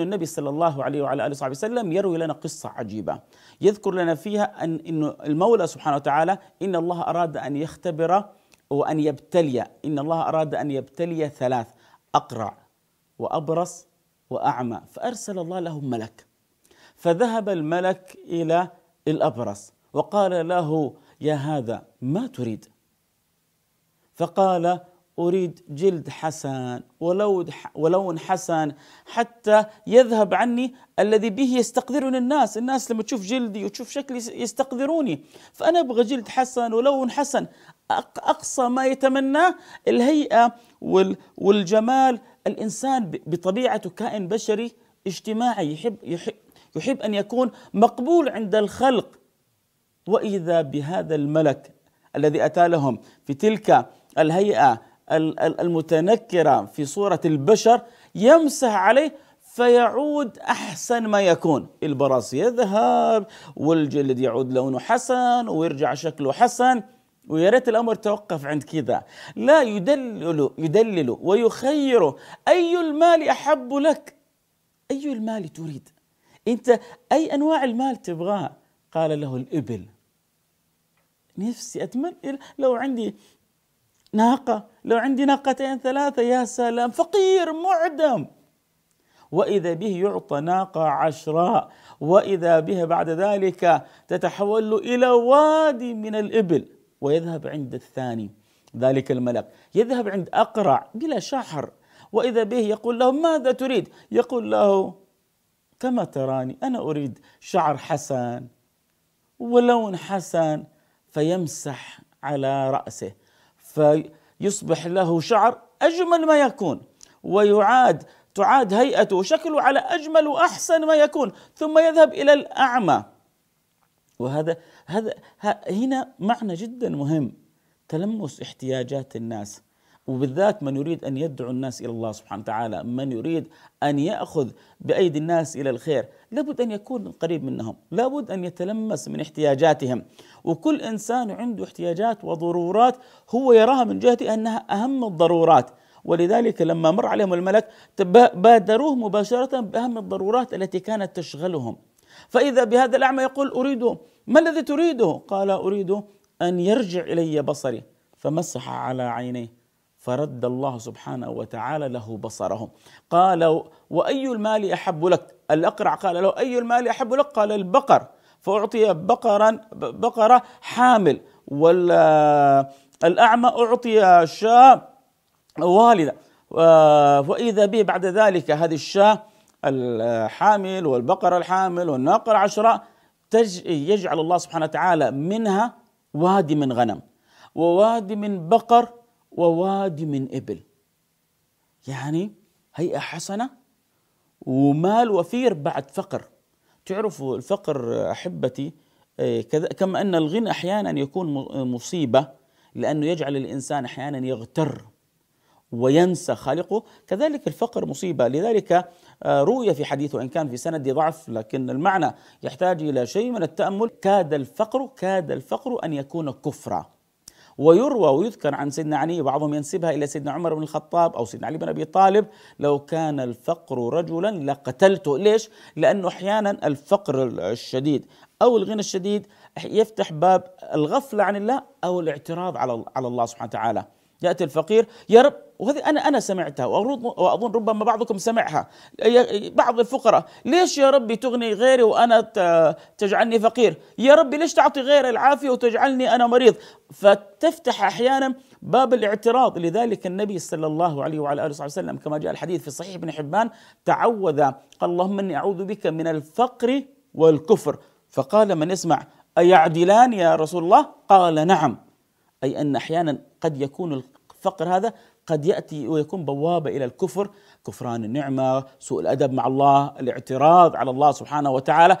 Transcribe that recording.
النبي صلى الله عليه وعلى اله وصحبه وسلم يروي لنا قصه عجيبه يذكر لنا فيها ان انه المولى سبحانه وتعالى ان الله اراد ان يختبر وان يبتلي ان الله اراد ان يبتلي ثلاث اقرع وابرص واعمى فارسل الله لهم ملك فذهب الملك الى الابرص وقال له يا هذا ما تريد فقال اريد جلد حسن ولون حسن حتى يذهب عني الذي به يستقذرني الناس، الناس لما تشوف جلدي وتشوف شكلي يستقذروني فانا ابغى جلد حسن ولون حسن، اقصى ما يتمناه الهيئه والجمال، الانسان بطبيعته كائن بشري اجتماعي يحب يحب يحب ان يكون مقبول عند الخلق واذا بهذا الملك الذي اتى لهم في تلك الهيئه المتنكرة في صورة البشر يمسح عليه فيعود أحسن ما يكون البراس يذهب والجلد يعود لونه حسن ويرجع شكله حسن ويا ريت الامر توقف عند كذا لا يدلل يدلل ويخير اي المال احب لك اي المال تريد انت اي انواع المال تبغاه قال له الابل نفسي اتمنى لو عندي ناقة لو عندي ناقتين ثلاثة يا سلام فقير معدم وإذا به يعطى ناقة عشراء وإذا به بعد ذلك تتحول إلى وادي من الإبل ويذهب عند الثاني ذلك الملك يذهب عند أقرع بلا شحر وإذا به يقول له ماذا تريد يقول له كما تراني أنا أريد شعر حسن ولون حسن فيمسح على رأسه فيصبح له شعر أجمل ما يكون ويعاد تعاد هيئته وشكله على أجمل وأحسن ما يكون ثم يذهب إلى الأعمى وهذا هذا هنا معنى جدا مهم تلمس احتياجات الناس وبالذات من يريد ان يدعو الناس الى الله سبحانه وتعالى، من يريد ان ياخذ بايدي الناس الى الخير، لابد ان يكون قريب منهم، لابد ان يتلمس من احتياجاتهم، وكل انسان عنده احتياجات وضرورات هو يراها من جهته انها اهم الضرورات، ولذلك لما مر عليهم الملك بادروه مباشره باهم الضرورات التي كانت تشغلهم. فاذا بهذا الاعمى يقول اريده، ما الذي تريده؟ قال اريد ان يرجع الي بصري، فمسح على عينيه فرد الله سبحانه وتعالى له بصرهم قال وأي المال أحب لك الأقرع قال له أي المال أحب لك قال البقر فأعطي بقرا بقرة حامل والأعمى أعطي شاة والدة وإذا به بعد ذلك هذه الشاة الحامل والبقرة الحامل والناقة العشرة يجعل الله سبحانه وتعالى منها وادي من غنم ووادي من بقر ووادي من إبل يعني هيئة حسنة ومال وفير بعد فقر تعرفوا الفقر أحبتي إيه، كما أن الغنى أحيانا يكون إيه، مصيبة لأنه يجعل الإنسان أحيانا يغتر وينسى خالقه كذلك الفقر مصيبة لذلك رؤية آه، في حديث وإن كان في سند ضعف لكن المعنى يحتاج إلى شيء من التأمل كاد الفقر كاد الفقر أن يكون كفرًا ويروى ويذكر عن سيدنا علي بعضهم ينسبها إلى سيدنا عمر بن الخطاب أو سيدنا علي بن أبي طالب لو كان الفقر رجلا لقتلته ليش؟ لأنه أحيانا الفقر الشديد أو الغنى الشديد يفتح باب الغفلة عن الله أو الاعتراض على الله سبحانه وتعالى ياتي الفقير يا رب وهذه انا انا سمعتها واظن ربما بعضكم سمعها بعض الفقراء ليش يا ربي تغني غيري وانا تجعلني فقير يا ربي ليش تعطي غيري العافيه وتجعلني انا مريض فتفتح احيانا باب الاعتراض لذلك النبي صلى الله عليه وعلى اله وصحبه وسلم كما جاء الحديث في صحيح ابن حبان تعوذ قال اللهم اني اعوذ بك من الفقر والكفر فقال من يسمع ايعدلان يا رسول الله قال نعم أي أن أحيانا قد يكون الفقر هذا قد يأتي ويكون بوابة إلى الكفر كفران النعمة سوء الأدب مع الله الاعتراض على الله سبحانه وتعالى